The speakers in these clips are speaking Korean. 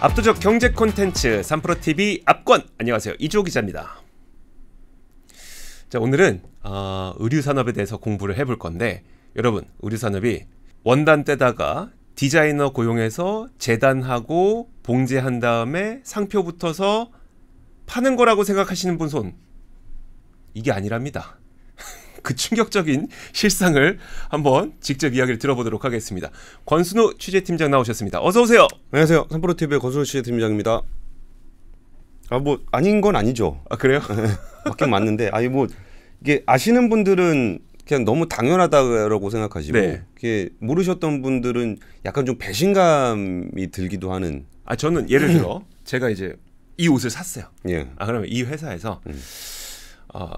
압도적 경제 콘텐츠 3프로TV 압권 안녕하세요 이주호 기자입니다 자 오늘은 어, 의류산업에 대해서 공부를 해볼 건데 여러분 의류산업이 원단 떼다가 디자이너 고용해서 재단하고 봉제한 다음에 상표 붙어서 파는 거라고 생각하시는 분 손 이게 아니랍니다 그 충격적인 실상을 한번 직접 이야기를 들어보도록 하겠습니다. 권순우 취재팀장 나오셨습니다. 어서 오세요. 안녕하세요. 삼프로 TV의 권순우 취재팀장입니다. 아 뭐 아닌 건 아니죠. 아 그래요? 네, 맞긴 맞는데 아니 뭐 이게 아시는 분들은 그냥 너무 당연하다라고 생각하시고 네. 이게 모르셨던 분들은 약간 좀 배신감이 들기도 하는. 아 저는 예를 들어 제가 이제 이 옷을 샀어요. 예. 아 그러면 이 회사에서 음. 어,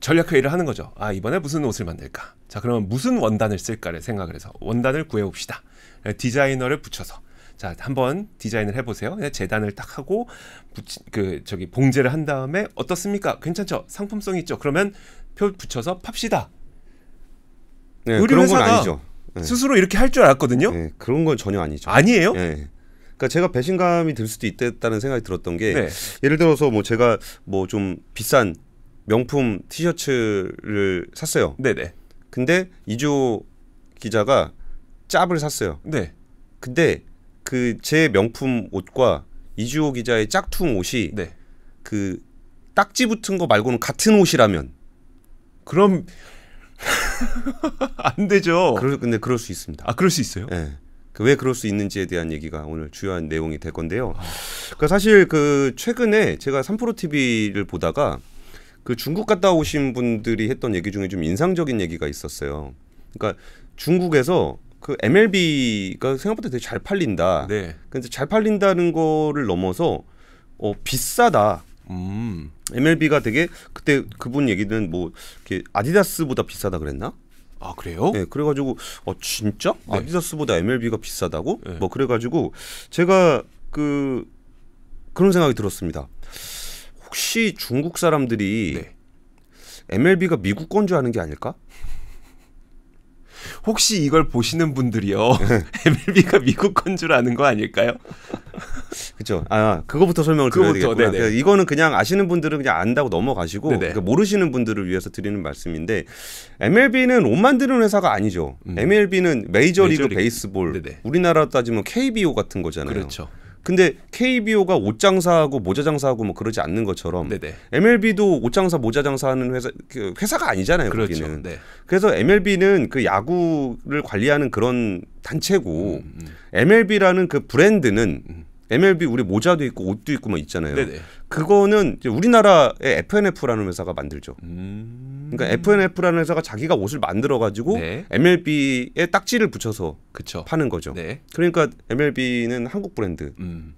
전략 회의를 하는 거죠. 아 이번에 무슨 옷을 만들까? 자 그러면 무슨 원단을 쓸까를 생각을 해서 원단을 구해봅시다. 네, 디자이너를 붙여서 자 한번 디자인을 해보세요. 네, 재단을 딱 하고 붙이, 그 저기 봉제를 한 다음에 어떻습니까? 괜찮죠? 상품성 있죠? 그러면 표 붙여서 팝시다. 네, 의류 그런 건 아니죠. 네. 스스로 이렇게 할 줄 알았거든요. 네, 그런 건 전혀 아니죠. 아니에요? 네. 그러니까 제가 배신감이 들 수도 있다는 생각이 들었던 게 네. 예를 들어서 뭐 제가 뭐 좀 비싼 명품 티셔츠를 샀어요. 네네. 근데 이주 기자가 짭을 샀어요. 네. 근데 그 제 명품 옷과 이주호 기자의 짝퉁 옷이 네. 그 딱지 붙은 거 말고는 같은 옷이라면 그럼 안 되죠. 그럴, 근데 그럴 수 있습니다. 아 그럴 수 있어요? 네. 왜 그럴 수 있는지에 대한 얘기가 오늘 주요한 내용이 될 건데요. 그 사실 그 최근에 제가 삼프로 TV를 보다가 그 중국 갔다 오신 분들이 했던 얘기 중에 좀 인상적인 얘기가 있었어요. 그러니까 중국에서 그 MLB가 생각보다 되게 잘 팔린다. 네. 근데 그러니까 잘 팔린다는 거를 넘어서 어 비싸다. 음. MLB가 되게 그때 그분 얘기는 뭐 이렇게 아디다스보다 비싸다 그랬나? 아 그래요? 네, 그래가지고 어 진짜 네. 아디다스보다 MLB가 비싸다고? 네. 뭐 그래가지고 제가 그 그런 생각이 들었습니다. 혹시 중국 사람들이 네. MLB가 미국 건조하는게 아닐까? 혹시 이걸 보시는 분들이요 MLB가 미국 건 줄 아는 거 아닐까요? 그렇죠. 아 그거부터 설명을 드려야 되겠구나. 그러니까 이거는 그냥 아시는 분들은 그냥 안다고 넘어가시고 그러니까 모르시는 분들을 위해서 드리는 말씀인데 MLB는 옷 만드는 회사가 아니죠. 음. MLB는 메이저리그 메이저 베이스볼, 네네. 우리나라로 따지면 KBO 같은 거잖아요. 그렇죠. 근데 KBO가 옷 장사하고 모자 장사하고 뭐 그러지 않는 것처럼 네네. MLB도 옷 장사 모자 장사하는 회사 그 회사가 아니잖아요. 그렇죠. 거기는. 네. 그래서 MLB는 그 야구를 관리하는 그런 단체고 음, 음. MLB라는 그 브랜드는 음. MLB 우리 모자도 있고 옷도 있고 뭐 있잖아요. 네네. 그거는 우리나라의 FNF라는 회사가 만들죠. 음. 그러니까 FNF라는 회사가 자기가 옷을 만들어 가지고 네. MLB에 딱지를 붙여서 그쵸. 파는 거죠. 네. 그러니까 MLB는 한국 브랜드입니다. 음.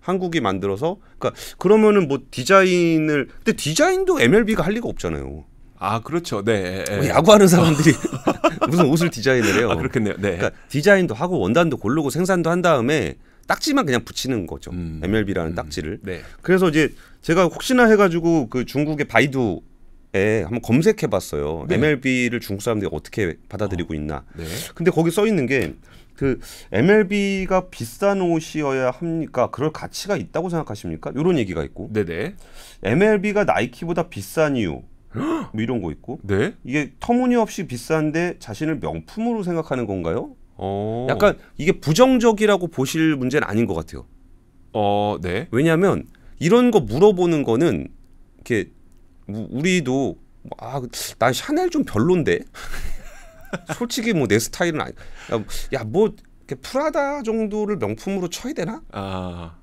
한국이 만들어서 그러니까 그러면은 뭐 디자인을 근데 디자인도 MLB가 할 리가 없잖아요. 아 그렇죠. 네. 네. 야구하는 사람들이 무슨 옷을 디자인을 해요. 아, 그렇겠네요. 네. 그러니까 디자인도 하고 원단도 고르고 생산도 한 다음에 딱지만 그냥 붙이는 거죠. 음. MLB라는 음. 딱지를. 네. 그래서 이제 제가 혹시나 해가지고 그 중국의 바이두 예, 한번 검색해 봤어요. 네. MLB를 중국 사람들이 어떻게 받아들이고 아. 있나. 네. 근데 거기 써 있는 게 그 MLB가 비싼 옷이어야 합니까? 그럴 가치가 있다고 생각하십니까? 이런 얘기가 있고. 네네. MLB가 네. 나이키보다 비싼 이유. 뭐 이런 거 있고. 네. 이게 터무니없이 비싼데 자신을 명품으로 생각하는 건가요? 오. 어. 약간 이게 부정적이라고 보실 문제는 아닌 것 같아요. 어, 네. 왜냐하면 이런 거 물어보는 거는 이렇게 우리도 뭐, 아난 그, 샤넬 좀 별론데 솔직히 뭐 내 스타일은 아니 야뭐 프라다 정도를 명품으로 쳐야 되나? 아...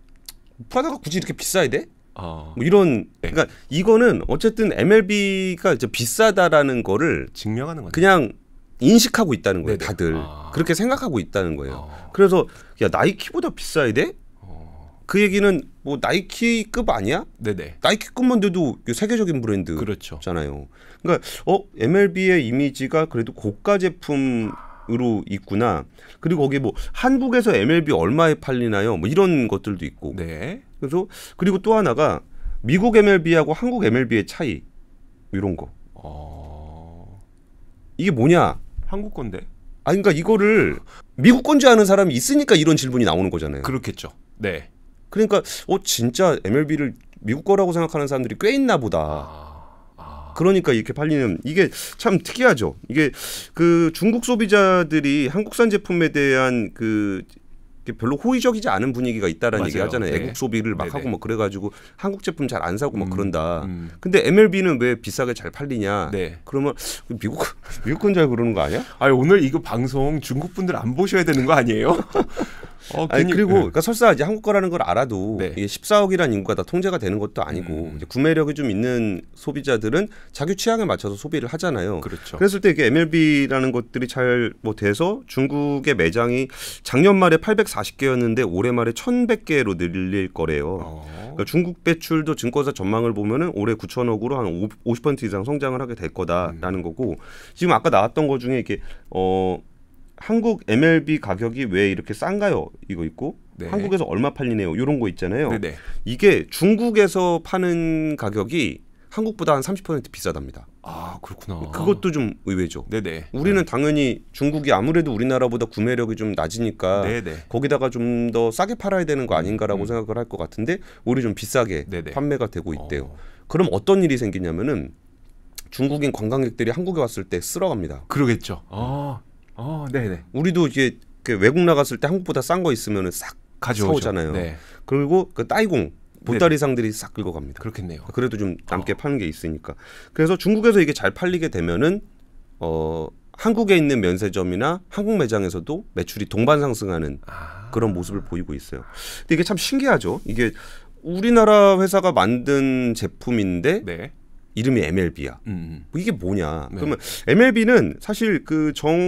프라다가 굳이 이렇게 비싸야 돼? 아... 뭐 이런 네. 그러니까 이거는 어쨌든 MLB가 이제 비싸다라는 거를 증명하는 거죠. 그냥 인식하고 있다는 거예요. 네네. 다들 아... 그렇게 생각하고 있다는 거예요. 아. 그래서 야 나이키보다 비싸야 돼? 그 얘기는 뭐 나이키급 아니야? 네네. 나이키급만 돼도 세계적인 브랜드잖아요. 그렇죠. 그러니까 어 MLB의 이미지가 그래도 고가 제품 으로 있구나. 그리고 거기 뭐 한국에서 MLB 얼마에 팔리나요? 뭐 이런 것들도 있고. 네. 그래서 그리고 또 하나가 미국 MLB하고 한국 MLB의 차이 이런 거. 어... 이게 뭐냐? 한국 건데. 아, 그러니까 이거를 미국 건지 아는 사람이 있으니까 이런 질문이 나오는 거잖아요. 그렇겠죠. 네. 그러니까 어 진짜 MLB를 미국 거라고 생각하는 사람들이 꽤 있나 보다. 아, 아. 그러니까 이렇게 팔리는 이게 참 특이하죠. 이게 그 중국 소비자들이 한국산 제품에 대한 그 별로 호의적이지 않은 분위기가 있다라는 얘기 하잖아요. 네. 애국 소비를 막 네네. 하고 뭐 그래가지고 한국 제품 잘 안 사고 음, 그런다. 음. 근데 MLB는 왜 비싸게 잘 팔리냐? 네. 그러면 미국 미국 건잘 그러는 거 아니야? 아니, 오늘 이거 방송 중국 분들 안 보셔야 되는 거 아니에요? 어, 아니, 그리고 네. 그러니까 설사 이제 한국 거라는 걸 알아도 네. 이게 14억이라는 인구가 다 통제가 되는 것도 아니고 음. 이제 구매력이 좀 있는 소비자들은 자기 취향에 맞춰서 소비를 하잖아요. 그렇죠. 그랬을 때 이게 MLB라는 것들이 잘뭐 돼서 중국의 매장이 작년 말에 840개였는데 올해 말에 1,100개로 늘릴 거래요. 어. 그러니까 중국 배출도 증권사 전망을 보면은 올해 9천억으로 한 50% 이상 성장을 하게 될 거다라는 음. 거고 지금 아까 나왔던 것 중에 이게 어 한국 MLB 가격이 왜 이렇게 싼가요? 이거 있고 네. 한국에서 얼마 팔리네요. 이런 거 있잖아요. 네네. 이게 중국에서 파는 가격이 한국보다 한 30% 비싸답니다. 아 그렇구나. 그것도 좀 의외죠. 네네. 우리는 네. 당연히 중국이 아무래도 우리나라보다 구매력이 좀 낮으니까 네네. 거기다가 좀 더 싸게 팔아야 되는 거 아닌가라고 음. 생각을 할 것 같은데 우리 좀 비싸게 네네. 판매가 되고 있대요. 어. 그럼 어떤 일이 생기냐면은 중국인 관광객들이 한국에 왔을 때 쓸어갑니다. 그러겠죠. 아 어, 네네. 우리도 이제 그 외국 나갔을 때 한국보다 싼 거 있으면 싹 가져오잖아요. 네. 그리고 그 따이공 보따리상들이 싹 긁어갑니다. 그렇겠네요. 그래도 좀 남게 어. 파는 게 있으니까. 그래서 중국에서 이게 잘 팔리게 되면은 어 한국에 있는 면세점이나 한국 매장에서도 매출이 동반 상승하는 아. 그런 모습을 보이고 있어요. 근데 이게 참 신기하죠. 이게 우리나라 회사가 만든 제품인데 네. 이름이 MLB야. 음. 음. 뭐 이게 뭐냐? 네. 그러면 MLB는 사실 그 정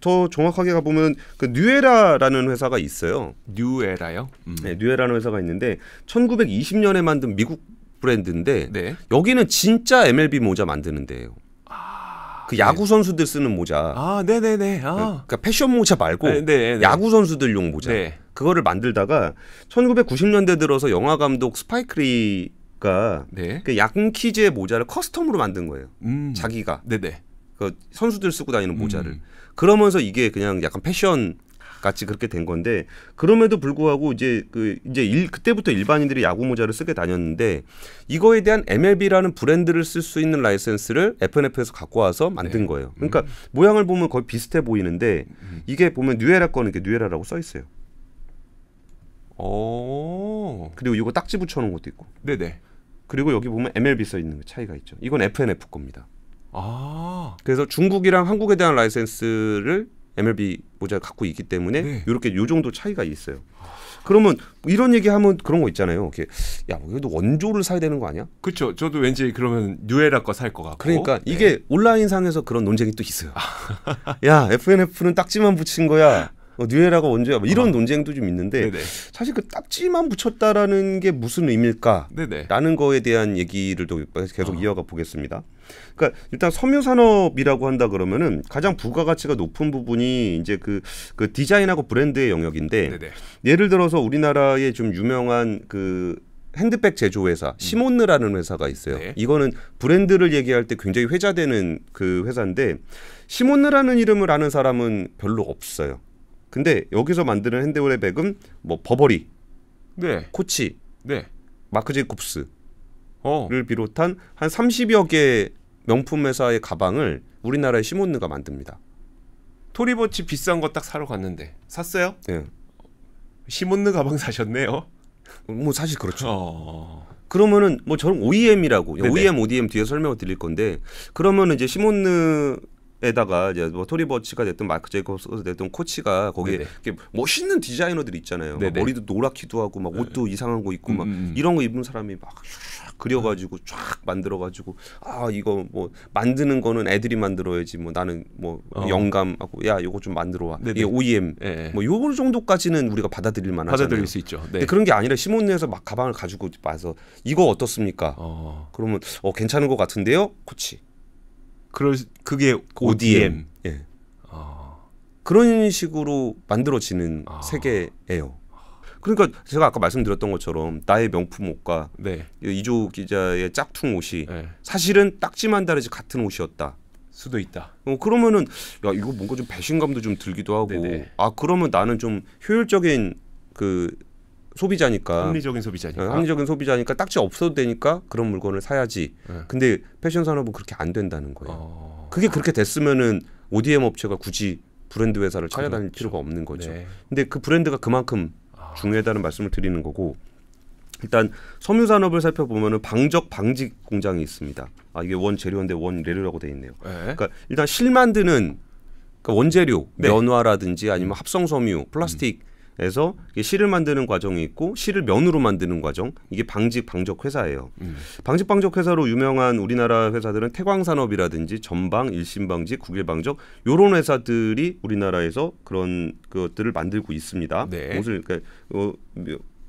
더 정확하게 가 보면 그 뉴에라라는 회사가 있어요. 뉴에라요? 음. 네, 뉴에라는 회사가 있는데 1920년에 만든 미국 브랜드인데 네. 여기는 진짜 MLB 모자 만드는 데예요. 아, 그 야구 네. 선수들 쓰는 모자. 아, 아. 네, 네, 네. 아. 그러니까 패션 모자 말고 아, 야구 선수들용 모자. 그거를 만들다가 1990년대 들어서 영화 감독 스파이크리 감독과 그러니까 네. 그 야키즈의 모자를 커스텀으로 만든 거예요. 음. 자기가. 네네. 그 선수들 쓰고 다니는 모자를. 음. 그러면서 이게 그냥 약간 패션 같이 그렇게 된 건데 그럼에도 불구하고 이제 그 이제 일, 그때부터 일반인들이 야구 모자를 쓰게 다녔는데 이거에 대한 MLB라는 브랜드를 쓸 수 있는 라이센스를 FNF에서 갖고 와서 만든 네. 거예요. 음. 그러니까 음. 모양을 보면 거의 비슷해 보이는데 음. 이게 보면 뉴에라 거는 이게 뉴에라라고 써 있어요. 오. 그리고 이거 딱지 붙여놓은 것도 있고. 네네. 그리고 여기 보면 MLB 써 있는 그 차이가 있죠. 이건 FNF 겁니다. 아. 그래서 중국이랑 한국에 대한 라이센스를 MLB 모자 갖고 있기 때문에 네. 이렇게 요 정도 차이가 있어요. 그러면 이런 얘기 하면 그런 거 있잖아요. 이렇게 야, 그래도 원조를 사야 되는 거 아니야? 그렇죠. 저도 왠지 그러면 뉴에라 거 살거 같고. 그러니까 네. 이게 네. 온라인 상에서 그런 논쟁이 또 있어요. 야, FNF는 딱지만 붙인 거야. 어, 뉴에라가 언제야? 뭐 이런 어. 논쟁도 좀 있는데 네네. 사실 그 딱지만 붙였다라는 게 무슨 의미일까라는 네네. 거에 대한 얘기를 또 계속 어. 이어가 보겠습니다. 그러니까 일단 섬유 산업이라고 한다 그러면은 가장 부가가치가 높은 부분이 이제 그, 그 디자인하고 브랜드의 영역인데 네네. 예를 들어서 우리나라의 좀 유명한 그 핸드백 제조 회사 음. 시몬느라는 회사가 있어요. 네. 이거는 브랜드를 얘기할 때 굉장히 회자되는 그 회사인데 시몬느라는 이름을 아는 사람은 별로 없어요. 근데 여기서 만드는 핸드볼의 백은 뭐 버버리, 네. 코치, 네. 마크 제이콥스를 어. 비롯한 한 30여 개 명품 회사의 가방을 우리나라의 시몬느가 만듭니다. 토리버치 비싼 거 딱 사러 갔는데 샀어요? 네. 시몬느 가방 사셨네요. 뭐 사실 그렇죠. 어... 그러면은 뭐 저는 OEM이라고 네네. OEM, ODM 뒤에 설명을 드릴 건데 그러면 이제 시몬느 에다가 이제 뭐 토리 버치가 됐든 마크 제이콥스 됐든 코치가 거기에 네게 멋있는 디자이너들 있잖아요. 머리도 노랗기도 하고 막 옷도 네 이상한 거 입고 음, 막 음음. 음. 이런 거 입은 사람이 막 그려가지고 쫙 만들어가지고 아 이거 뭐 만드는 거는 애들이 만들어야지 뭐 나는 뭐 어. 영감하고 야 요거 좀 만들어 와 이게 OEM 네네. 예, 예. 뭐 요런 정도까지는 우리가 받아들일 만하잖아요. 받아들일 수 있죠. 네. 근데 그런 게 아니라 시몬네에서 막 가방을 가지고 와서 이거 어떻습니까? 어. 그러면 어 괜찮은 것 같은데요, 코치. 그럴 그게 그 ODM. 예. 아. 그런 식으로 만들어지는 아. 세계예요. 그러니까 제가 아까 말씀드렸던 것처럼 나의 명품 옷과 네. 이조 기자의 짝퉁 옷이 네. 사실은 딱지만 다르지 같은 옷이었다. 수도 있다. 어, 그러면은 야 이거 뭔가 좀 배신감도 좀 들기도 하고 네네. 아 그러면 나는 좀 효율적인 그 소비자니까 합리적인 소비자니까 예, 합리적인 소비자니까 딱지 없어도 되니까 그런 물건을 사야지. 네. 근데 패션 산업은 그렇게 안 된다는 거예요. 어... 그게 그렇게 됐으면은 ODM 업체가 굳이 브랜드 회사를 찾아다닐 그렇죠. 필요가 없는 거죠. 네. 근데 그 브랜드가 그만큼 아. 중요하다는 말씀을 드리는 거고 일단 섬유 산업을 살펴보면은 방적 방직 공장이 있습니다. 아 이게 원 재료인데 원 레류라고 돼 있네요. 네. 그러니까 일단 실 만드는 그러니까 원재료 네. 면화라든지 아니면 합성 섬유, 플라스틱 음. 에서 실을 만드는 과정이 있고 실을 면으로 만드는 과정 이게 방직 방적 회사예요. 음. 방직 방적 회사로 유명한 우리나라 회사들은 태광산업이라든지 전방 일신방직 국일방적 요런 회사들이 우리나라에서 그런 것들을 만들고 있습니다. 네. 옷을 그러니까 어,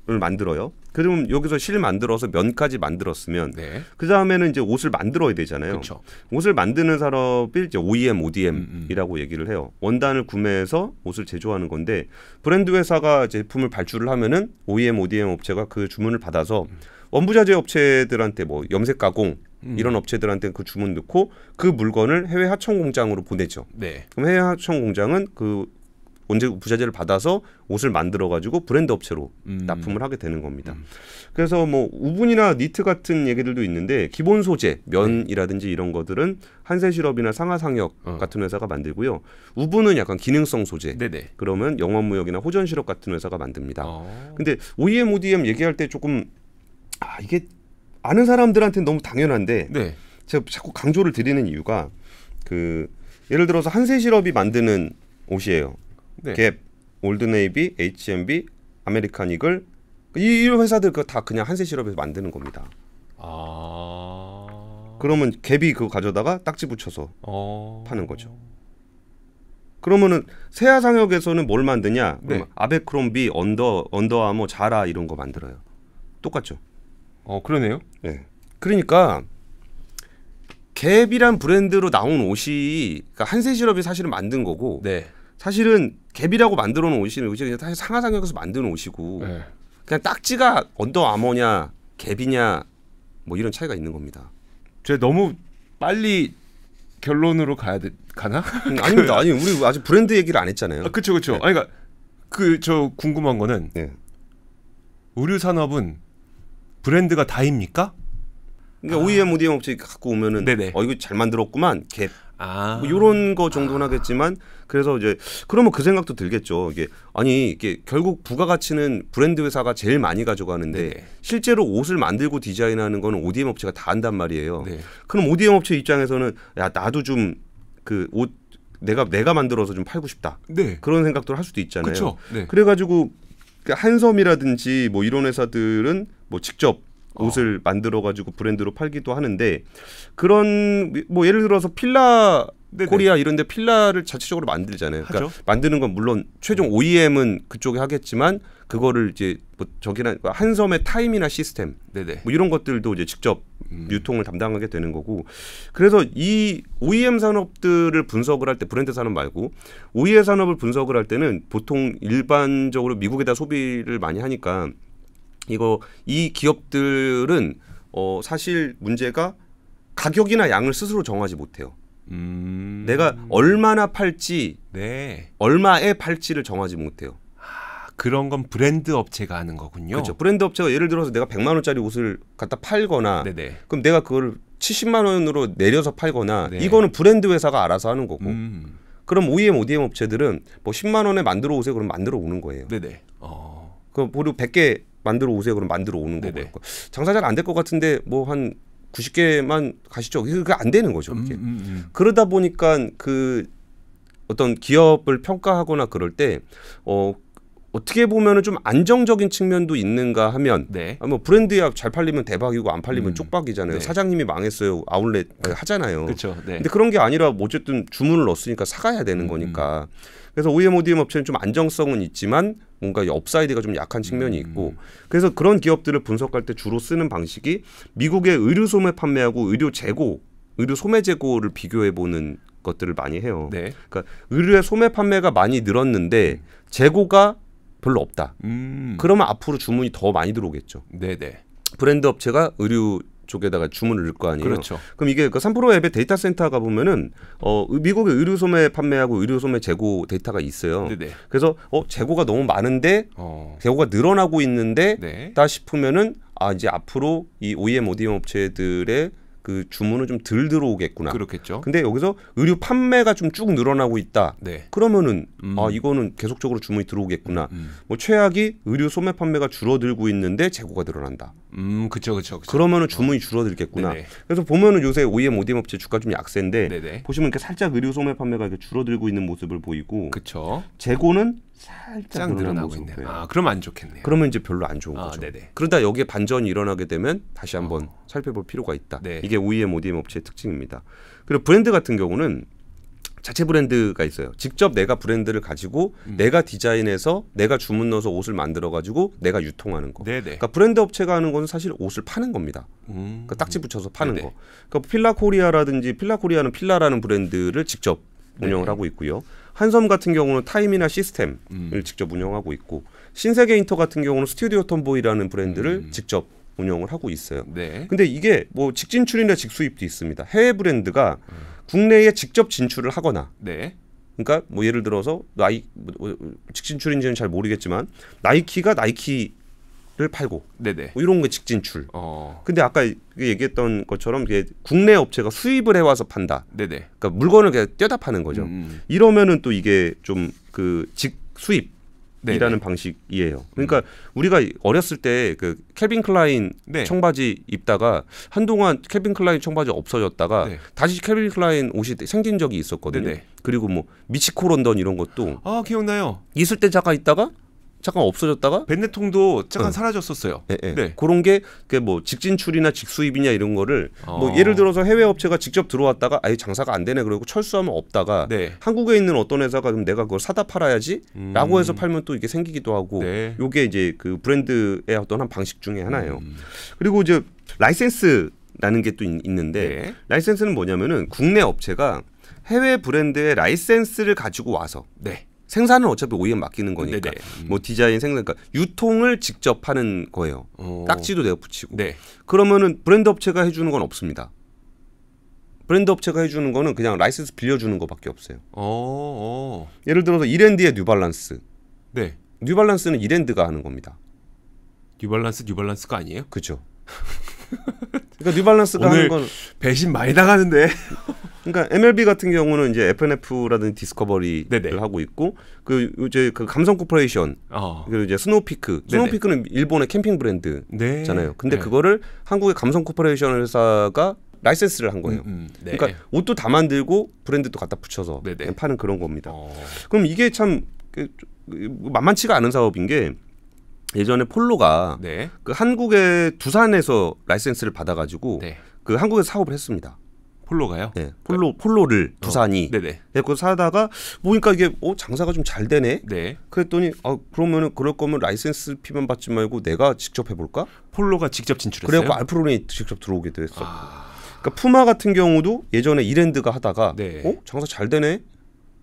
만들어요. 그럼 여기서 실 만들어서 면까지 만들었으면 네. 그 다음에는 이제 옷을 만들어야 되잖아요. 그쵸. 옷을 만드는 산업이 이제 OEM, ODM이라고 음, 음. 음음. 얘기를 해요. 원단을 구매해서 옷을 제조하는 건데 브랜드 회사가 제품을 발주를 하면은 OEM, ODM 업체가 그 주문을 받아서 음. 원부자재 업체들한테 뭐 염색 가공 음. 이런 업체들한테 그 주문 넣고 그 물건을 해외 하청 공장으로 보내죠. 네. 그럼 해외 하청 공장은 그 원재 부자재를 받아서 옷을 만들어 가지고 브랜드 업체로 음. 납품을 하게 되는 겁니다. 음. 그래서 뭐 우분이나 니트 같은 얘기들도 있는데 기본 소재 면이라든지 네. 이런 것들은 한세실업이나 상하상역 어. 같은 회사가 만들고요. 우분은 약간 기능성 소재. 네네. 그러면 영원무역이나 호전실업 같은 회사가 만듭니다. 어. 근데 OEM, ODM 얘기할 때 조금 아 이게 아는 사람들한테 너무 당연한데 네. 제가 자꾸 강조를 드리는 이유가 그 예를 들어서 한세실업이 만드는 옷이에요. 네. 갭, 올드네이비, H&B, m 아메리칸 이글 이, 회사들 그다 그냥 한세 실업에서 만드는 겁니다. 아. 그러면 갭이 그거 가져다가 딱지 붙여서 어... 파는 거죠. 그러면은 세아 상역에서는 뭘 만드냐? 네. 아베크롬비, 언더, 언더아머, 자라 이런 거 만들어요. 똑같죠. 어 그러네요. 네. 그러니까 갭이란 브랜드로 나온 옷이 그러니까 한세실업이 사실은 만든 거고 네. 사실은 갭이라고 만들어 놓은 옷이 사실 상하상역에서 만드는 옷이고 네. 그냥 딱지가 언더아머냐 갭이냐 뭐 이런 차이가 있는 겁니다. 제 너무 빨리 결론으로 가야 되, 가나? 음, 그, 아닙니다. 아니 우리 아직 브랜드 얘기를 안 했잖아요. 그렇죠, 그렇죠. 네. 그러니까 그 저 궁금한 거는 네. 의류 산업은 브랜드가 다입니까? 그러니까 e 아. OEM, ODM 업체 갖고 오면은 네네. 어 이거 잘 만들었구만 갭 아. 뭐 이런 거 정도는 아. 하겠지만 그래서 이제 그러면 그 생각도 들겠죠. 이게 아니 이게 결국 부가가치는 브랜드 회사가 제일 많이 가져가는데 네 실제로 옷을 만들고 디자인하는 거는 ODM 업체가 다 한단 말이에요. 네. 그럼 ODM 업체 입장에서는 야 나도 좀 그 옷 내가 내가 만들어서 좀 팔고 싶다. 네. 그런 생각도 할 수도 있잖아요. 네. 그래가지고 그 한섬이라든지 뭐 이런 회사들은 뭐 직접 어. 옷을 어. 만들어 가지고 브랜드로 팔기도 하는데 그런 뭐 예를 들어서 필라 네네. 코리아 이런데 필라를 자체적으로 만들잖아요. 그러니까 하죠. 그러니까 만드는 건 물론 최종 OEM은 그쪽에 하겠지만 그거를 이제 뭐 저기나 뭐 한섬의 타임이나 시스템 네네. 뭐 이런 것들도 이제 직접 음. 유통을 담당하게 되는 거고 그래서 이 OEM 산업들을 분석을 할 때 브랜드 산업 말고 OEM 산업을 분석을 할 때는 보통 일반적으로 미국에다 소비를 많이 하니까 이거 이 기업들은 어 사실 문제가 가격이나 양을 스스로 정하지 못해요. 음... 내가 얼마나 팔지, 네. 얼마에 팔지를 정하지 못해요. 아, 그런 건 브랜드 업체가 하는 거군요. 그렇죠. 브랜드 업체가 예를 들어서 내가 100만 원짜리 옷을 갖다 팔거나, 네네. 그럼 내가 그걸 70만 원으로 내려서 팔거나, 네. 이거는 브랜드 회사가 알아서 하는 거고. 음... 그럼 OEM, ODM 업체들은 뭐 10만 원에 만들어 오세요. 그럼 만들어 오는 거예요. 네네. 어. 그럼 보류 100개 만들어 오세요. 그럼 만들어 오는 거고. 장사 잘 안 될 것 같은데 뭐한 구십 개만 가시죠. 그게 안 되는 거죠. 그게. 음, 음, 음. 그러다 보니까 그 어떤 기업을 평가하거나 그럴 때 어, 어떻게 보면은 좀 안정적인 측면도 있는가 하면 네. 아, 뭐 브랜드야 잘 팔리면 대박이고 안 팔리면 음. 쪽박이잖아요. 네. 사장님이 망했어요. 아울렛 그 하잖아요. 그쵸, 네. 근데 그런 게 아니라 뭐 어쨌든 주문을 넣었으니까 사가야 되는 음, 음. 거니까. 그래서 OEM, ODM 업체는 좀 안정성은 있지만 뭔가 업사이드가 좀 약한 측면이 음. 있고 그래서 그런 기업들을 분석할 때 주로 쓰는 방식이 미국의 의류 소매 판매하고 의류 재고, 의류 소매 재고를 비교해 보는 것들을 많이 해요. 네. 그러니까 의류의 소매 판매가 많이 늘었는데 재고가 별로 없다. 음. 그러면 앞으로 주문이 더 많이 들어오겠죠. 네네. 브랜드 업체가 의류 쪽에다가 주문을 넣을 거 아니에요. 그렇죠. 그럼 이게 그 삼프로 앱의 데이터 센터 가 보면은 어 미국의 의류 소매 판매하고 의류 소매 재고 데이터가 있어요. 네네. 네. 그래서 어 재고가 너무 많은데 어. 재고가 늘어나고 있는데 네. 다 싶으면은 아 이제 앞으로 이 OEM 오디엠 업체들의 그 주문은 좀덜 들어오겠구나. 그렇겠죠. 근데 여기서 의류 판매가 좀 쭉 늘어나고 있다. 네. 그러면은 음. 아 이거는 계속적으로 주문이 들어오겠구나. 음. 음. 뭐 최악이 의류 소매 판매가 줄어들고 있는데 재고가 늘어난다. 음, 그렇죠, 그렇죠. 그러면은 주문이 줄어들겠구나. 네네. 그래서 보면은 요새 OEM, ODM 업체 주가 좀 약세인데 네네. 보시면 이렇게 살짝 의류 소매 판매가 이렇게 줄어들고 있는 모습을 보이고, 그렇죠. 재고는 살짝 늘어나고 있네요. 아, 그럼 안 좋겠네요. 그러면 이제 별로 안 좋은 아, 거죠. 네네. 그러다 여기에 반전이 일어나게 되면 다시 어. 한번 어. 살펴볼 필요가 있다. 네. 이게 OEM, ODM 업체의 특징입니다. 그리고 브랜드 같은 경우는 자체 브랜드가 있어요. 직접 내가 브랜드를 가지고 음. 내가 디자인해서 내가 주문 넣어서 옷을 만들어 가지고 내가 유통하는 거. 네네. 그러니까 브랜드 업체가 하는 건 사실 옷을 파는 겁니다. 음. 그러니까 딱지 붙여서 파는 네네. 거. 그러니까 필라 코리아라든지 필라 코리아는 필라라는 브랜드를 직접 운영을 네. 하고 있고요. 한섬 같은 경우는 타임이나 시스템을 음. 직접 운영하고 있고 신세계 인터 같은 경우는 스튜디오 톰보이라는 브랜드를 음. 직접 운영을 하고 있어요. 네. 근데 이게 뭐 직진출이나 직수입도 있습니다. 해외 브랜드가 국내에 직접 진출을 하거나 네. 그러니까 뭐 예를 들어서 나이 뭐, 뭐, 직진출인지는 잘 모르겠지만 나이키가 나이키 를 팔고 네네. 뭐 이런 거 직진출. 어. 근데 아까 그 얘기했던 것처럼 이게 국내 업체가 수입을 해와서 판다. 네네. 그러니까 물건을 그냥 떼다 파는 거죠. 음, 음. 이러면은 또 이게 좀 그 직수입 이라는 방식이에요. 음. 그러니까 음. 우리가 어렸을 때그 캘빈 클라인 네. 청바지 입다가 한동안 캘빈 클라인 청바지 없어졌다가 네. 다시 캘빈 클라인 옷이 생긴 적이 있었거든요. 네네. 그리고 뭐 미치코 런던 이런 것도 아 기억나요. 있을 때 잠깐 있다가 잠깐 없어졌다가 벤네통도 잠깐 어. 사라졌었어요. 네, 네. 네. 그런 게뭐 그 직진출이나 직수입이냐 이런 거를 어. 뭐 예를 들어서 해외 업체가 직접 들어왔다가 아예 장사가 안 되네 그러고 철수하면 없다가 네. 한국에 있는 어떤 회사가 그럼 내가 그걸 사다 팔아야지라고 음. 해서 팔면 또 이게 생기기도 하고 네. 요게 이제 그 브랜드의 어떤 한 방식 중에 하나예요. 음. 그리고 이제 라이센스라는 게 또 있는데 네. 라이센스는 뭐냐면은 국내 업체가 해외 브랜드의 라이센스를 가지고 와서 네. 생산은 어차피 OEM 맡기는 거니까 음. 뭐 디자인 생산 그러니까 유통을 직접 하는 거예요. 오. 어. 딱지도 내가 붙이고. 네. 그러면은 브랜드 업체가 해주는 건 없습니다. 브랜드 업체가 해주는 거는 그냥 라이센스 빌려주는 거밖에 없어요. 오, 어, 오. 어. 예를 들어서 이랜드의 뉴발란스. 네. 뉴발란스는 이랜드가 하는 겁니다. 뉴발란스 뉴발란스가 아니에요? 그죠. 그러니까 뉴발란스가 하는 건 배신 많이 당하는데. 그러니까 MLB 같은 경우는 이제 FNF라든지 디스커버리를 네네. 하고 있고 그 이제 그 감성 코퍼레이션 어. 그리고 이제 스노우피크 스노우피크는 일본의 캠핑 브랜드잖아요. 네. 근데 네. 그거를 한국의 감성 코퍼레이션 회사가 라이센스를 한 거예요. 음, 음. 네. 그러니까 옷도 다 만들고 브랜드도 갖다 붙여서 네네. 파는 그런 겁니다. 어. 그럼 이게 참 그, 그 만만치가 않은 사업인 게 예전에 폴로가 네. 그 한국의 두산에서 라이센스를 받아가지고 네. 그한국에 사업을 했습니다. 폴로가요? 네, 네. 폴로 폴로를 어. 두산이. 어. 네, 네네. 그래서 사다가 보니까 이게 어 장사가 좀 잘 되네. 네. 그랬더니 아 그러면은 그럴 거면 라이센스 피만 받지 말고 내가 직접 해볼까? 폴로가 직접 진출했어요. 그래갖고 알프론이 직접 들어오기도했어 아... 그러니까 푸마 같은 경우도 예전에 이랜드가 하다가 네. 어 장사 잘 되네.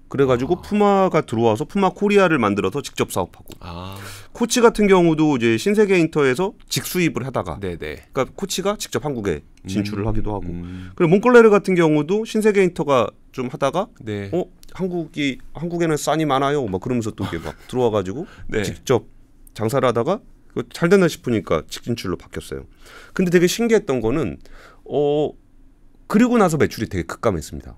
그래가지고 아. 푸마가 들어와서 푸마 코리아를 만들어서 직접 사업하고 아. 코치 같은 경우도 이제 신세계 인터에서 직수입을 하다가 네네. 네. 그러니까 코치가 직접 한국에 진출을 음. 하기도 하고 음. 그리고 몽클레르 같은 경우도 신세계 인터가 좀 하다가 네. 어 한국이 한국에는 싼이 많아요 막 그러면서 또 이게 막 들어와가지고 네. 직접 장사를 하다가 잘 됐나 싶으니까 직진출로 바뀌었어요. 근데 되게 신기했던 거는 어 그리고 나서 매출이 되게 급감했습니다.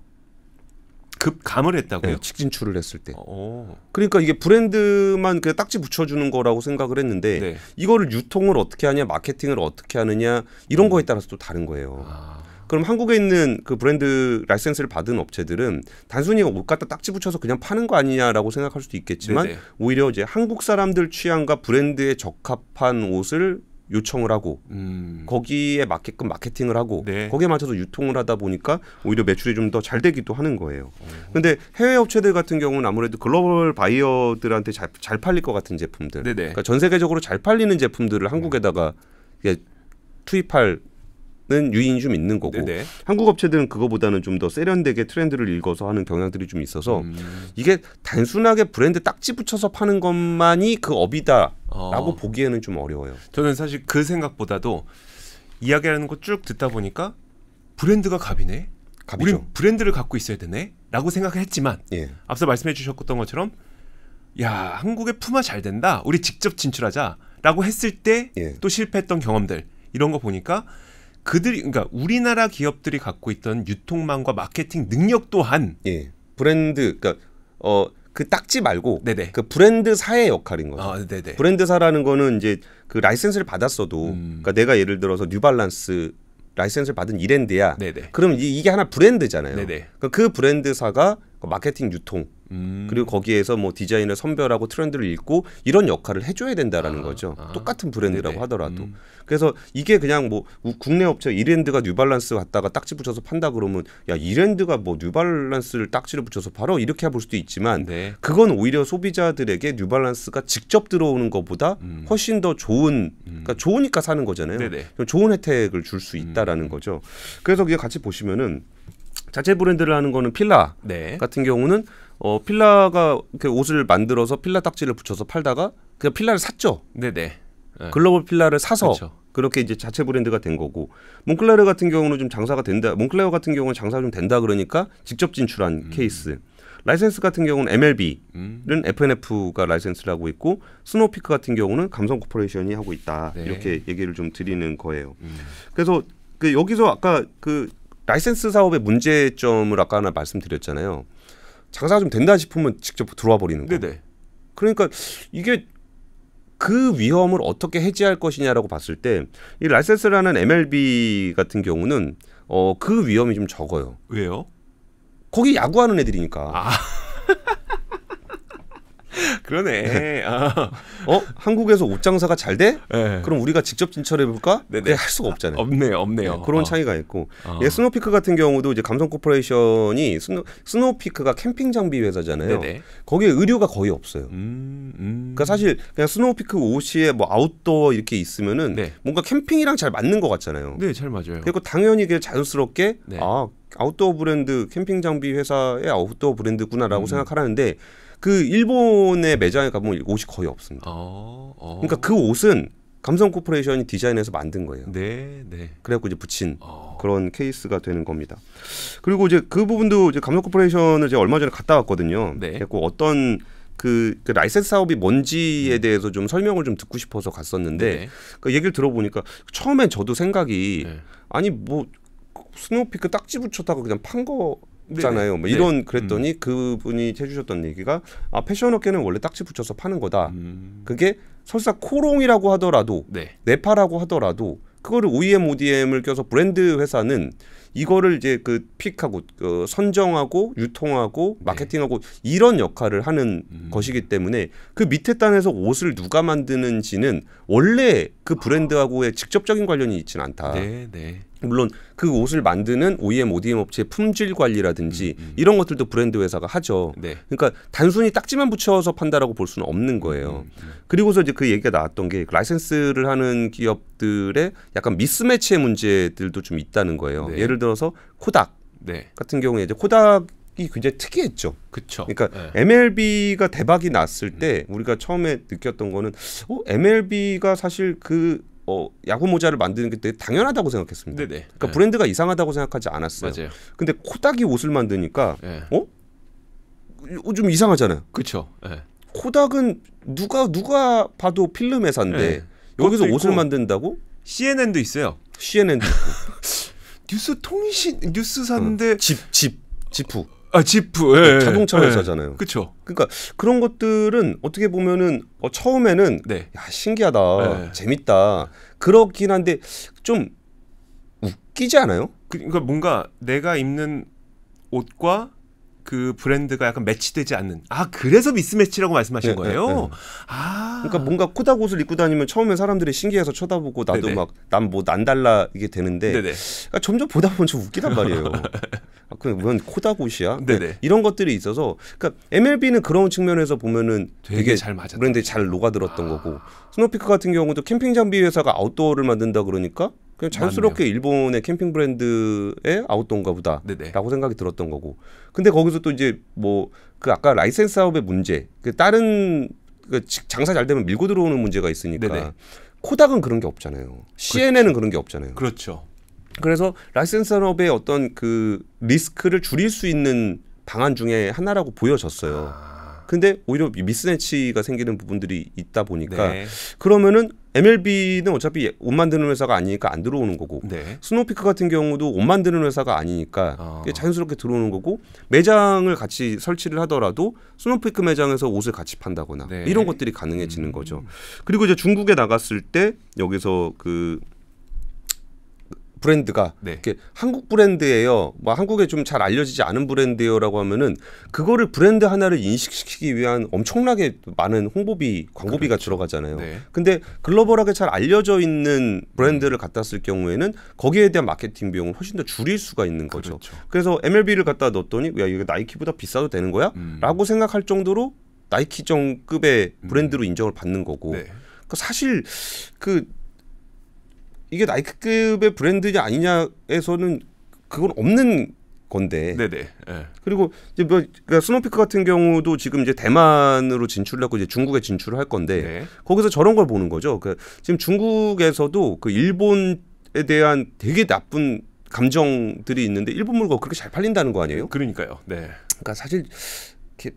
급감을 했다고요? 네, 직진출을 했을 때. 오. 그러니까 이게 브랜드만 그냥 딱지 붙여주는 거라고 생각을 했는데 네. 이거를 유통을 어떻게 하냐, 마케팅을 어떻게 하느냐 이런 음. 거에 따라서 또 다른 거예요. 아. 그럼 한국에 있는 그 브랜드 라이센스를 받은 업체들은 단순히 옷 갖다 딱지 붙여서 그냥 파는 거 아니냐라고 생각할 수도 있겠지만 네네. 네. 오히려 이제 한국 사람들 취향과 브랜드에 적합한 옷을 요청을 하고 음. 거기에 맞게끔 마케팅을 하고 네. 거기에 맞춰서 유통을 하다 보니까 오히려 매출이 좀 더 잘 되기도 하는 거예요. 오. 어. 근데 해외 업체들 같은 경우는 아무래도 글로벌 바이어들한테 잘, 잘 팔릴 것 같은 제품들, 그러니까 전 세계적으로 잘 팔리는 제품들을 한국에다가 투입할 는 유인이 좀 있는 거고 네네. 한국 업체들은 그거보다는 좀 더 세련되게 트렌드를 읽어서 하는 경향들이 좀 있어서 음. 이게 단순하게 브랜드 딱지 붙여서 파는 것만이 그 업이다라고 어. 보기에는 좀 어려워요. 저는 사실 그 생각보다도 이야기하는 거 쭉 듣다 보니까 브랜드가 갑이네. 갑이죠. 우린 브랜드를 갖고 있어야 되네라고 생각을 했지만 예. 앞서 말씀해 주셨던 것처럼 야 한국의 품화 잘 된다. 우리 직접 진출하자라고 했을 때또 예. 실패했던 경험들 이런 거 보니까 그들이 그러니까 우리나라 기업들이 갖고 있던 유통망과 마케팅 능력 또한 예. 브랜드 그러니까 어그 딱지 말고 네네. 그 브랜드사의 역할인 거죠. 아, 네네. 브랜드사라는 거는 이제 그 라이센스를 받았어도 음. 그러니까 내가 예를 들어서 뉴발란스 라이센스를 받은 이랜드야. 네네. 그럼 이, 게 하나 브랜드잖아요. 네네. 그그 브랜드사가 그 마케팅 유통 음. 그리고 거기에서 뭐 디자인을 선별하고 트렌드를 읽고 이런 역할을 해줘야 된다라는 아, 거죠. 아. 똑같은 브랜드라고 네네. 하더라도. 음. 그래서 이게 그냥 뭐 국내 업체 이랜드가 뉴발란스 갖다가 딱지 붙여서 판다 그러면 야 이랜드가 뭐 뉴발란스를 딱지를 붙여서 바로 이렇게 해볼 수도 있지만 네. 그건 오히려 소비자들에게 뉴발란스가 직접 들어오는 것보다 음. 훨씬 더 좋은 음. 그러니까 좋으니까 사는 거잖아요. 네네. 좋은 혜택을 줄 수 있다라는 음. 거죠. 그래서 이게 같이 보시면은 자체 브랜드를 하는 거는 필라 네. 같은 경우는 어, 필라가 이 옷을 만들어서 필라 딱지를 붙여서 팔다가 그냥 필라를 샀죠. 네네. 네. 글로벌 필라를 사서 그렇 그렇게 이제 자체 브랜드가 된 거고 몽클레어 같은 경우는 좀 장사가 된다. 몽클레어 같은 경우는 장사가 좀 된다 그러니까 직접 진출한 음. 케이스. 라이센스 같은 경우는 MLB는 음. FNF가 라이센스를 하고 있고 스노우피크 같은 경우는 감성 코퍼레이션이 하고 있다. 네. 이렇게 얘기를 좀 드리는 거예요. 음. 그래서 그 여기서 아까 그 라이센스 사업의 문제점을 아까 하나 말씀드렸잖아요. 장사가 좀 된다 싶으면 직접 들어와 버리는 거. 네네. 그러니까 이게 그 위험을 어떻게 해지할 것이냐라고 봤을 때 이 라이센스라는 MLB 같은 경우는 어그 위험이 좀 적어요. 왜요? 거기 야구하는 애들이니까. 아. 그러네. 네. 아. 어? 한국에서 옷 장사가 잘 돼? 네. 그럼 우리가 직접 진출해 볼까? 네네. 할 수가 없잖아요. 아, 없네요, 없네요. 네, 그런 어. 차이가 있고. 어. 예, 스노피크 같은 경우도 이제 감성코퍼레이션이 스노, 스노피크가 캠핑 장비 회사잖아요. 네네. 거기에 의류가 거의 없어요. 음, 음. 그러니까 사실 그냥 스노피크 옷이에 뭐 아웃도어 이렇게 있으면은 네. 뭔가 캠핑이랑 잘 맞는 것 같잖아요. 네, 잘 맞아요. 그리고 당연히 그게 자연스럽게 네. 아 아웃도어 브랜드 캠핑 장비 회사의 아웃도어 브랜드구나라고 음. 생각하라는데 그 일본의 매장에 가보면 옷이 거의 없습니다. 어, 어. 그러니까 그 옷은 감성 코퍼레이션이 디자인해서 만든 거예요. 네, 네. 그래갖고 이제 붙인 어. 그런 케이스가 되는 겁니다. 그리고 이제 그 부분도 이제 감성 코퍼레이션을 제가 얼마 전에 갔다 왔거든요. 네. 그래갖고 어떤 그, 그 라이센스 사업이 뭔지에 음. 대해서 좀 설명을 좀 듣고 싶어서 갔었는데 네. 그 얘기를 들어보니까 처음엔 저도 생각이 네. 아니 뭐 스노우피크 딱지 붙였다가 그냥 판거 잖아요. 뭐 네. 이런 그랬더니 음. 그분이 해주셨던 얘기가 아 패션 업계는 원래 딱지 붙여서 파는 거다. 음. 그게 설사 코롱이라고 하더라도 네파라고 하더라도 그거를 OEM, ODM을 껴서 브랜드 회사는 이거를 이제 그 픽하고 그 선정하고 유통하고 네. 마케팅하고 네. 이런 역할을 하는 음. 것이기 때문에 그 밑에 단에서 옷을 누가 만드는지는 원래 그 아. 브랜드하고의 직접적인 관련이 있지는 않다. 네, 네. 물론 그 옷을 만드는 OEM, ODM 업체의 품질 관리라든지 음, 음. 이런 것들도 브랜드 회사가 하죠. 네. 그러니까 단순히 딱지만 붙여서 판다라고 볼 수는 없는 음, 거예요. 음, 음, 그리고서 이제 그 얘기가 나왔던 게 그 라이센스를 하는 기업들의 약간 미스매치의 문제들도 좀 있다는 거예요. 네. 예를 들어서 코닥 네. 같은 경우에 이제 코닥 이 굉장히 특이했죠. 그쵸. 그러니까 네. MLB가 대박이 났을 음. 때 우리가 처음에 느꼈던 거는 어, MLB가 사실 그 어, 야구 모자를 만드는 게 되게 당연하다고 생각했습니다. 네네. 네. 그러니까 네. 브랜드가 이상하다고 생각하지 않았어요. 맞아요. 근데 코닥이 옷을 만드니까 네. 어? 좀 이상하잖아요. 그렇죠. 네. 코닥은 누가 누가 봐도 필름 회사인데 네. 여기서 옷을 있고, 만든다고? CNN도 있어요. CNN도 있고. 뉴스 통신 뉴스사는데 어. 집 집, 지프 아 지프 네, 예, 네, 자동차 예. 회사잖아요. 그렇죠. 그러니까 그런 것들은 어떻게 보면은 어, 처음에는 네. 야 신기하다, 네. 재밌다 그렇긴 한데 좀 웃기지 않아요? 그, 그러니까 뭔가 내가 입는 옷과 그 브랜드가 약간 매치되지 않는 아 그래서 미스매치라고 말씀하신 네, 네, 거예요. 아 그러니까 뭔가 코닥 옷을 입고 다니면 처음에 사람들이 신기해서 쳐다보고 나도 막 난 뭐난 뭐 달라 이게 되는데 그러니까 점점 보다 보면 좀 웃기단 말이에요. 아, 그무코다곳이야네 이런 것들이 있어서 그러니까 MLB는 그런 측면에서 보면은 되게, 되게 잘 맞아. 브랜드에 잘 녹아들었던 아. 거고 스노피크 같은 경우도 캠핑 장비 회사가 아웃도어를 만든다 그러니까 그냥 자연스럽게 맞네요. 일본의 캠핑 브랜드의 아웃도어인가 보다라고 생각이 들었던 거고 근데 거기서 또 이제 뭐 그 아까 라이센스 사업의 문제 그 다른 그 장사 잘 되면 밀고 들어오는 문제가 있으니까 네네. 코닥은 그런 게 없잖아요. 그렇죠. CNN은 그 그런 게 없잖아요. 그렇죠. 그래서 라이센스 산업의 어떤 그 리스크를 줄일 수 있는 방안 중에 하나라고 보여졌어요. 아. 근데 오히려 미스매치가 생기는 부분들이 있다 보니까 네. 그러면은 MLB는 어차피 예, 옷 만드는 회사가 아니니까 안 들어오는 거고 네. 스노피크 우 같은 경우도 옷 만드는 회사가 아니니까 아. 자연스럽게 들어오는 거고 매장을 같이 설치를 하더라도 스노피크 우 매장에서 옷을 같이 판다거나 네. 이런 것들이 가능해지는 거죠. 음. 그리고 이제 중국에 나갔을 때 여기서 그 브랜드가 네. 이렇게 한국 브랜드예요. 뭐 한국에 좀 잘 알려지지 않은 브랜드예요라고 하면은 그거를 브랜드 하나를 인식시키기 위한 엄청나게 많은 홍보비, 광고비가 그렇죠. 들어가잖아요. 네. 근데 글로벌하게 잘 알려져 있는 브랜드를 갖다 쓸 경우에는 거기에 대한 마케팅 비용을 훨씬 더 줄일 수가 있는 거죠. 그렇죠. 그래서 MLB를 갖다 넣었더니 야 이거 나이키보다 비싸도 되는 거야?라고 음. 생각할 정도로 나이키 정급의 음. 브랜드로 음. 인정을 받는 거고. 네. 그 사실 그 이게 나이키급의 브랜드냐 아니냐에서는 그건 없는 건데. 네네. 네. 그리고 이제 뭐 그러니까 스노피크 같은 경우도 지금 이제 대만으로 진출하고 이제 중국에 진출할 을 건데 네. 거기서 저런 걸 보는 거죠. 그러니까 지금 중국에서도 그 일본에 대한 되게 나쁜 감정들이 있는데 일본 물건 그렇게 잘 팔린다는 거 아니에요? 그러니까요. 네. 그러니까 사실 이렇게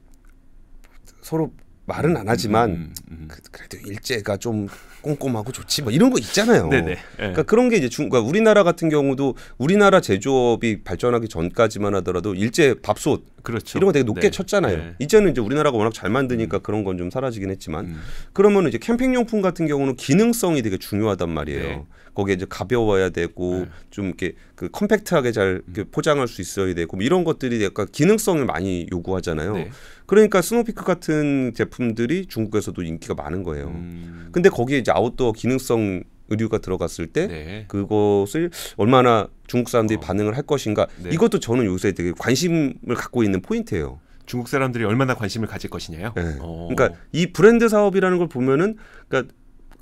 서로 말은 안 하지만 음, 음, 음. 음. 그, 그래도 일제가 좀 꼼꼼하고 좋지 뭐 이런 거 있잖아요. 네네. 네. 그러니까 예. 그런 게 이제 중 그러니까 우리나라 같은 경우도 우리나라 제조업이 발전하기 전까지만 하더라도 일제 밥솥 그렇죠. 이런 거 되게 높게 네. 쳤잖아요. 네. 이제는 이제 우리나라가 워낙 잘 만드니까 음. 그런 건 좀 사라지긴 했지만 음. 그러면 이제 캠핑 용품 같은 경우는 기능성이 되게 중요하단 말이에요. 네. 거기에 이제 가벼워야 되고 네. 좀 이렇게 그 컴팩트하게 잘 음. 포장할 수 있어야 되고 뭐 이런 것들이 약간 기능성을 많이 요구하잖아요. 네. 그러니까 스노피크 우 같은 제품들이 중국에서도 인기가 많은 거예요. 음. 근데 거기에 이제 아웃도어 기능성 의류가 들어갔을 때 네. 그것을 얼마나 중국 사람들이 어. 반응을 할 것인가 네. 이것도 저는 요새 되게 관심을 갖고 있는 포인트예요. 중국 사람들이 얼마나 관심을 가질 것이냐요. 네. 어. 그러니까 이 브랜드 사업이라는 걸 보면은 그러니까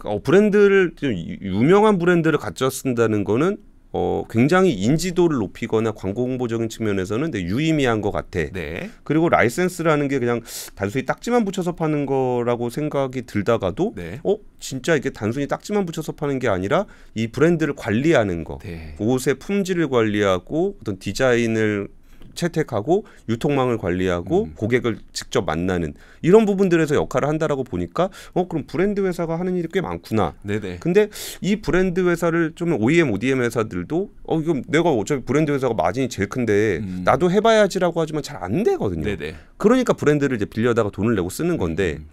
어, 브랜드를 좀 유명한 브랜드를 갖춰 쓴다는 거는 어, 굉장히 인지도를 높이거나 광고 홍보적인 측면에서는 되게 유의미한 것 같아. 네. 그리고 라이센스라는 게 그냥 단순히 딱지만 붙여서 파는 거라고 생각이 들다가도 네. 어 진짜 이게 단순히 딱지만 붙여서 파는 게 아니라 이 브랜드를 관리하는 거, 네. 옷의 품질을 관리하고 어떤 디자인을 채택하고 유통망을 관리하고 음. 고객을 직접 만나는 이런 부분들에서 역할을 한다라고 보니까 어 그럼 브랜드 회사가 하는 일이 꽤 많구나. 네네. 근데 이 브랜드 회사를 좀 OEM, ODM 회사들도 어 이거 내가 어차피 브랜드 회사가 마진이 제일 큰데 음. 나도 해봐야지라고 하지만 잘 안 되거든요. 네네. 그러니까 브랜드를 이제 빌려다가 돈을 내고 쓰는 건데. 음.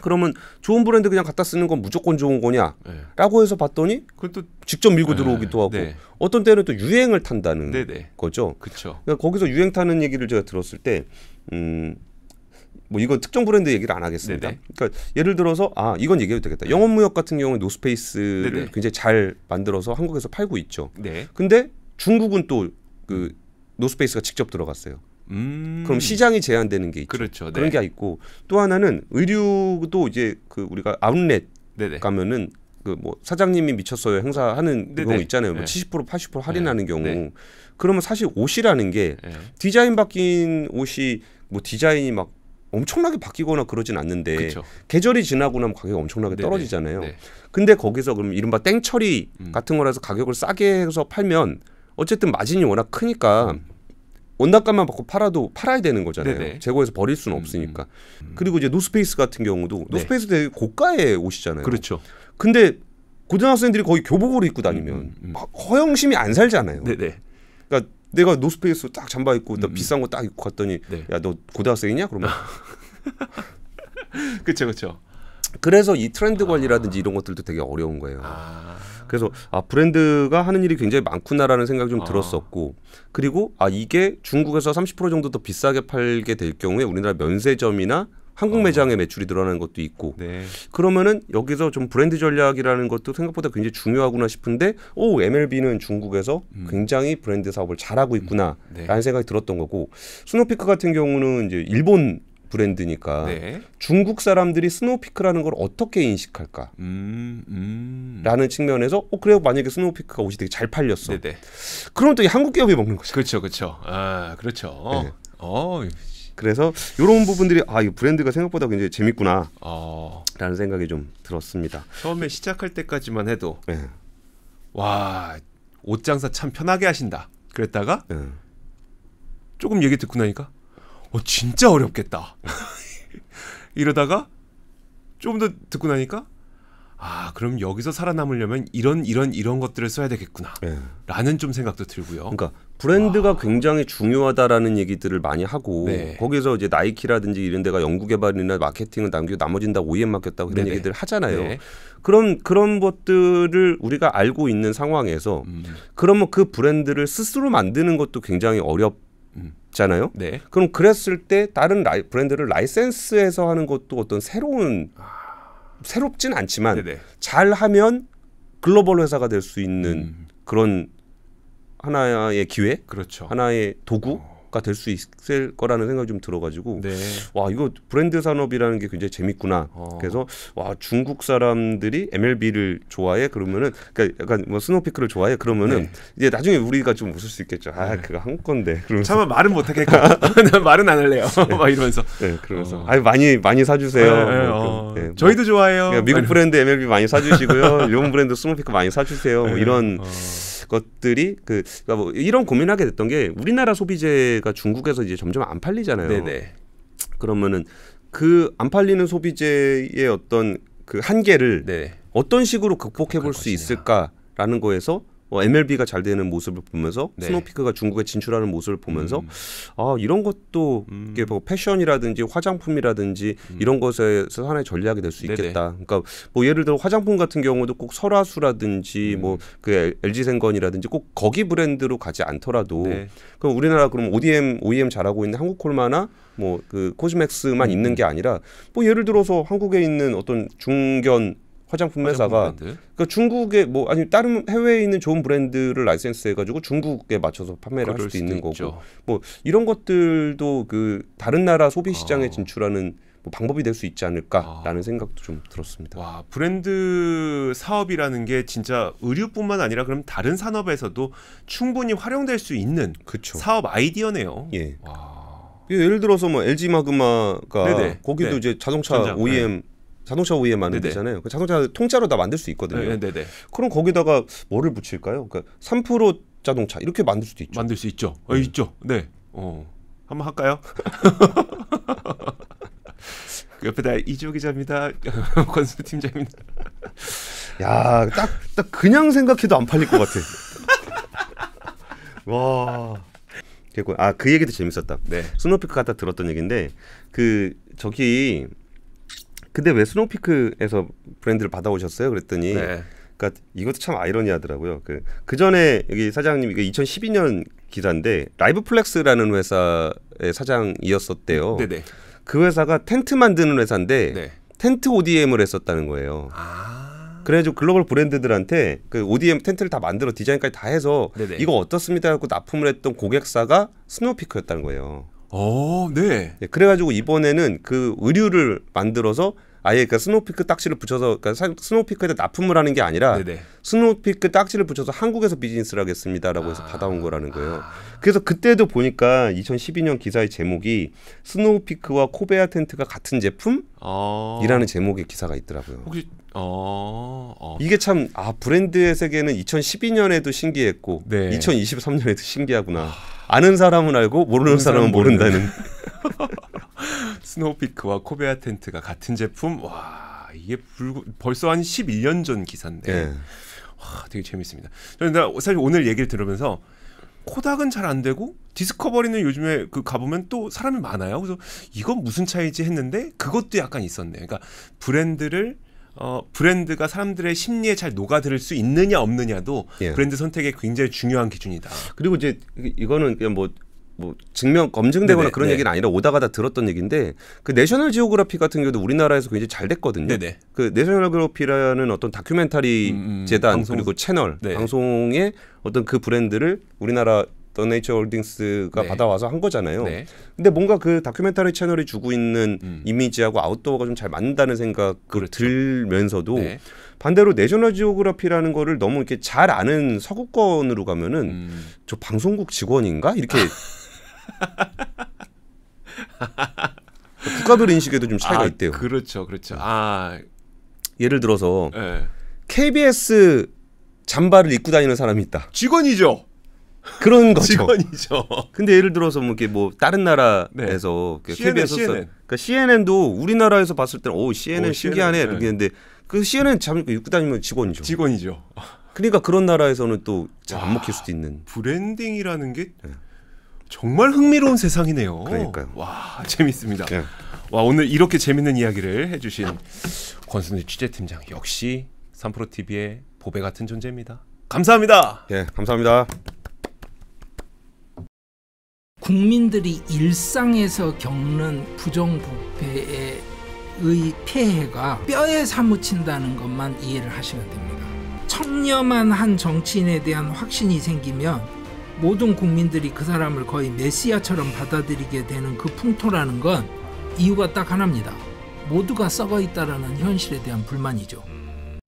그러면 좋은 브랜드 그냥 갖다 쓰는 건 무조건 좋은 거냐라고 네. 해서 봤더니 그것도 직접 밀고 들어오기도 아, 하고 네. 어떤 때는 또 유행을 탄다는 네, 네. 거죠. 그쵸. 그러니까 거기서 유행 타는 얘기를 제가 들었을 때 음. 뭐 이건 특정 브랜드 얘기를 안 하겠습니다. 네네. 그러니까 예를 들어서 아 이건 얘기해도 되겠다. 영업무역 같은 경우는 노스페이스를 네네. 굉장히 잘 만들어서 한국에서 팔고 있죠. 네. 근데 중국은 또 그 노스페이스가 직접 들어갔어요. 음. 그럼 시장이 제한되는 게 있죠. 그렇죠. 네. 그런 게 있고 또 하나는 의류도 이제 그 우리가 아웃렛 네네. 가면은 그 뭐 사장님이 미쳤어요 행사하는 네네. 경우 있잖아요. 뭐 네. 70% 80% 할인하는 네. 경우 네. 그러면 사실 옷이라는 게 네. 디자인 바뀐 옷이 뭐 디자인이 막 엄청나게 바뀌거나 그러진 않는데 그쵸. 계절이 지나고 나면 가격이 엄청나게 네네. 떨어지잖아요. 네. 근데 거기서 그럼 이른바 땡처리 음. 같은 거라서 가격을 싸게 해서 팔면 어쨌든 마진이 워낙 크니까 음. 원단값만 받고 팔아도 팔아야 되는 거잖아요. 네네. 재고에서 버릴 수는 음, 없으니까. 음, 음, 음. 그리고 이제 노스페이스 같은 경우도 네. 노스페이스 네. 되게 고가의 옷이잖아요. 그렇죠. 근데 고등학생들이 거의 교복으로 입고 다니면 음, 음. 허영심이 안 살잖아요. 네네. 그러니까 내가 노스페이스 딱 잠바 입고 나 비싼 거 딱 입고 갔더니 네. 야너 고등학생이냐 그러면 그렇죠 그렇죠. 그래서 이 트렌드 관리라든지 아. 이런 것들도 되게 어려운 거예요. 아. 그래서 아 브랜드가 하는 일이 굉장히 많구나라는 생각이 좀 아. 들었었고 그리고 아 이게 중국에서 30% 정도 더 비싸게 팔게 될 경우에 우리나라 면세점이나 한국 아. 매장의 매출이 늘어나는 것도 있고 네. 그러면은 여기서 좀 브랜드 전략이라는 것도 생각보다 굉장히 중요하구나 싶은데 오 MLB는 중국에서 음. 굉장히 브랜드 사업을 잘하고 있구나라는 음. 네. 생각이 들었던 거고 스노피크 같은 경우는 이제 일본 브랜드니까 네. 중국 사람들이 스노우피크라는 걸 어떻게 인식할까? 음, 음. 라는 측면에서 어 그래요 만약에 스노우피크가 옷이 되게 잘 팔렸어. 네네. 그럼 또 한국 기업이 먹는 거죠. 그렇죠, 그렇죠. 아 그렇죠. 네. 어. 어 그래서 이런 부분들이 아이 브랜드가 생각보다 굉장히 재밌구나라는 어. 생각이 좀 들었습니다. 처음에 시작할 때까지만 해도 네. 와옷 장사 참 편하게 하신다. 그랬다가 네. 조금 얘기 듣고 나니까 어, 진짜 어렵겠다. 이러다가 좀더 듣고 나니까 아 그럼 여기서 살아남으려면 이런 이런 이런 것들을 써야 되겠구나라는 예. 네. 좀 생각도 들고요. 그러니까 브랜드가 와. 아. 굉장히 중요하다라는 얘기들을 많이 하고 네. 거기서 이제 나이키라든지 이런 데가 연구 개발이나 마케팅을 남기고 나머진 다 OEM 맡겼다고 그런 네네. 얘기들 하잖아요. 네. 그런 그런 것들을 우리가 알고 있는 상황에서 음. 그러면 그 브랜드를 스스로 만드는 것도 굉장히 어렵. 잖아요. 네. 그럼 그랬을 때 다른 라이, 브랜드를 라이센스해서 하는 것도 어떤 새로운 아... 새롭진 않지만 네네. 잘하면 글로벌 회사가 될 수 있는 음. 그런 하나의 기회, 그렇죠. 하나의 도구, 어. 가될수 있을 거라는 생각이 좀 들어가지고 네. 와 이거 브랜드 산업이라는 게 굉장히 재밌구나. 어. 그래서 와 중국 사람들이 MLB를 좋아해 그러면은 그러니까 약간 뭐 스노피크를 좋아해 그러면은 네. 이제 나중에 우리가 좀 웃을 수 있겠죠. 아 네. 그거 한 건데. 그러면서 차마 말은 못 하겠고 난 말은 안 할래요. 네. 막 이러면서. 네 그러면서 어. 아 많이 많이 사주세요. 네, 네, 뭐, 어. 뭐. 저희도 좋아해요. 그러니까 미국 브랜드 MLB 많이 사주시고요. 일본 브랜드 스노피크 많이 사주세요. 뭐 이런. 어. 것들이 그 그러니까 뭐 이런 고민하게 됐던 게 우리나라 소비재가 중국에서 이제 점점 안 팔리잖아요. 네네. 그러면은 그 안 팔리는 소비재의 어떤 그 한계를 네 어떤 식으로 극복해 볼 수 있을까라는 거에서 어, MLB가 잘 되는 모습을 보면서 네. 스노피크가 중국에 진출하는 모습을 보면서 음. 아 이런 것도 음. 이게 뭐 패션이라든지 화장품이라든지 음. 이런 것에서 하나의 전략이 될 수 있겠다. 그러니까 뭐 예를 들어 화장품 같은 경우도 꼭 설화수라든지 음. 뭐그 LG 생건이라든지 꼭 거기 브랜드로 가지 않더라도 네. 그럼 우리나라 그럼 ODM OEM 잘하고 있는 한국콜마나 뭐그 코스맥스만 음. 있는 게 아니라 뭐 예를 들어서 한국에 있는 어떤 중견 화장품 회사가 화장품 그중국에뭐 그러니까 아니 다른 해외에 있는 좋은 브랜드를 라이센스해 가지고 중국에 맞춰서 판매를 할 수도 있는 있죠. 거고 뭐 이런 것들도 그 다른 나라 소비 시장에 아. 진출하는 뭐 방법이 될 수 있지 않을까라는 아. 생각도 좀 들었습니다. 와 브랜드 사업이라는 게 진짜 의류뿐만 아니라 그럼 다른 산업에서도 충분히 활용될 수 있는 그쵸. 사업 아이디어네요. 예. 와. 그 예를 들어서 뭐 LG 마그마가 네네. 거기도 네. 이제 자동차 전장, OEM 네. 자동차 OEM 만드잖아요. 그 자동차 통째로 다 만들 수 있거든요. 네네네. 그럼 거기다가 뭐를 붙일까요? 그러니까 3% 자동차 이렇게 만들 수도 있죠. 만들 수 있죠. 어, 네. 있죠. 네. 어. 한번 할까요? 그 옆에다 이지호 기자입니다. 권수 팀장입니다. 야, 딱, 딱 그냥 생각해도 안 팔릴 것 같아. 와. 그리고 아, 그 얘기도 재밌었다. 네. 스노피크 갖다 들었던 얘기인데 그 저기 근데 왜 스노우피크에서 브랜드를 받아오셨어요? 그랬더니 네. 그러니까 이것도 참 아이러니하더라고요. 그, 그 전에 여기 사장님 이게 2012년 기사인데 라이브 플렉스라는 회사의 사장이었었대요. 네네. 네. 그 회사가 텐트 만드는 회사인데 네. 텐트 ODM을 했었다는 거예요. 아... 그래가지고 글로벌 브랜드들한테 그 ODM 텐트를 다 만들어 디자인까지 다 해서 네네. 네. 이거 어떻습니까 하고 납품을 했던 고객사가 스노우피크였다는 거예요. 어, 네. 네. 그래가지고 이번에는 그 의류를 만들어서 아예 그 스노우피크 딱지를 붙여서 그러니까 스노우피크에다 납품을 하는 게 아니라 네네. 스노우피크 딱지를 붙여서 한국에서 비즈니스를 하겠습니다라고 해서 아. 받아온 거라는 거예요. 그래서 그때도 보니까 2012년 기사의 제목이 스노우피크와 코베아 텐트가 같은 제품? 아. 이라는 제목의 기사가 있더라고요. 혹시 어. 어. 이게 참 아 브랜드의 세계는 2012년에도 신기했고 네. 2023년에도 신기하구나. 아. 아는 사람은 알고 모르는 사람은 모른다는. 스노우피크와 코베아 텐트가 같은 제품. 와 이게 불구, 벌써 한 11년 전 기사인데. 예. 와 되게 재밌습니다. 저는 사실 오늘 얘기를 들으면서 코닥은 잘 안 되고 디스커버리는 요즘에 그 가보면 또 사람이 많아요. 그래서 이건 무슨 차이지 했는데 그것도 약간 있었네. 요 그러니까 브랜드를 어, 브랜드가 사람들의 심리에 잘 녹아들 수 있느냐 없느냐도 예. 브랜드 선택에 굉장히 중요한 기준이다. 그리고 이제 그, 이거는 그냥 뭐뭐 뭐 증명 검증되거나 네네, 그런 네네. 얘기는 아니라 오다가 다 들었던 얘기인데 그 내셔널 지오그래피 같은 경우도 우리나라에서 굉장히 잘 됐거든요. 네네. 그 내셔널 지오그래피라는 어떤 다큐멘터리 음, 음. 재단 방송, 그리고 채널 네. 방송에 어떤 그 브랜드를 우리나라 더 네이처 홀딩스가 네. 받아와서 한 거잖아요. 네. 근데 뭔가 그 다큐멘터리 채널이 주고 있는 음. 이미지하고 아웃도어가 좀 잘 맞는다는 생각을 그렇죠. 들면서도 네. 반대로 내셔널 지오그라피라는 거를 너무 이렇게 잘 아는 서구권으로 가면은 음. 저 방송국 직원인가 이렇게 국가별 인식에도 좀 차이가 아, 있대요. 그렇죠, 그렇죠. 음. 아 예를 들어서 네. 예. KBS 잠바를 입고 다니는 사람이 있다. 직원이죠. 그런 거죠. 직원이죠. 근데 예를 들어서 뭐 이렇게 뭐 다른 나라에서 네. 그 CNN, KBS CNN. 그러니까 CNN도 우리나라에서 봤을 때는 오 CNN 오, 신기하네 CNN. 네. 이렇게 했는데 그 CNN 잠 입고 다니면 직원이죠. 직원이죠. 그러니까 그런 나라에서는 또 잘 안 먹힐 수도 있는 브랜딩이라는 게 네. 정말 흥미로운 세상이네요. 그러니까요. 와 재밌습니다. 네. 와 오늘 이렇게 재밌는 이야기를 해주신 권순우 취재팀장 역시 삼프로 TV의 보배 같은 존재입니다. 감사합니다. 예, 네, 감사합니다. 국민들이 일상에서 겪는 부정부패의 폐해가 뼈에 사무친다는 것만 이해를 하시면 됩니다. 청렴한 한 정치인에 대한 확신이 생기면 모든 국민들이 그 사람을 거의 메시아처럼 받아들이게 되는 그 풍토라는 건 이유가 딱 하나입니다. 모두가 썩어 있다라는 현실에 대한 불만이죠.